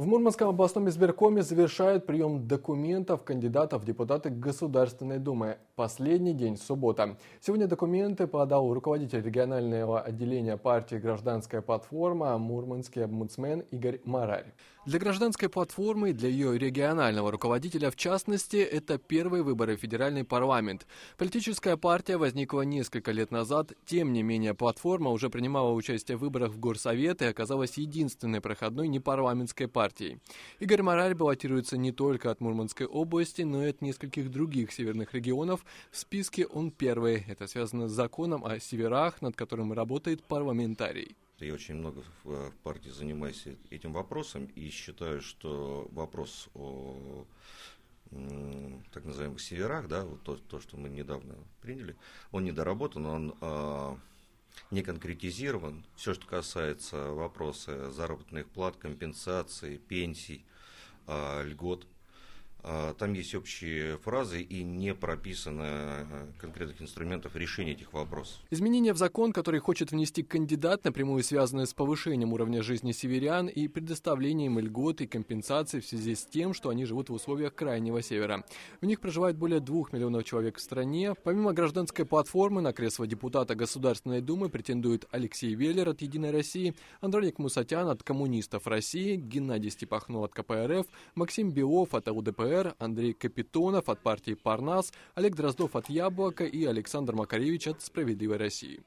В Мурманском областном избиркоме завершают прием документов кандидатов в депутаты Государственной Думы. Последний день суббота. Сегодня документы подал руководитель регионального отделения партии «Гражданская платформа» мурманский обмудсмен Игорь Марарь. Для «Гражданской платформы» и для ее регионального руководителя, в частности, это первые выборы в федеральный парламент. Политическая партия возникла несколько лет назад. Тем не менее, платформа уже принимала участие в выборах в Горсовет и оказалась единственной проходной непарламентской партией партий. Игорь Мораль баллотируется не только от Мурманской области, но и от нескольких других северных регионов. В списке он первый. Это связано с законом о северах, над которым работает парламентарий. Я очень много в э, партии занимаюсь этим вопросом и считаю, что вопрос о так называемых северах, да, вот то, то, что мы недавно приняли, он недоработан, он а, не конкретизирован. Все, что касается вопроса заработных плат, компенсаций, пенсий, а, льгот – а, там есть общие фразы и не прописано э, конкретных инструментов решения этих вопросов. Изменения в закон, который хочет внести кандидат, напрямую связаны с повышением уровня жизни северян и предоставлением льгот и компенсаций в связи с тем, что они живут в условиях Крайнего Севера. В них проживает более двух миллионов человек в стране. Помимо гражданской платформы на кресло депутата Государственной Думы претендует Алексей Веллер от «Единой России», Андроник Мусатян от «Коммунистов России», Геннадий Степахно от КПРФ, Максим Белов от ЛДПР, ЛДПР, Андрей Капитонов от партии «Парнас», Олег Дроздов от «Яблока» и Александр Макаревич от «Справедливой России».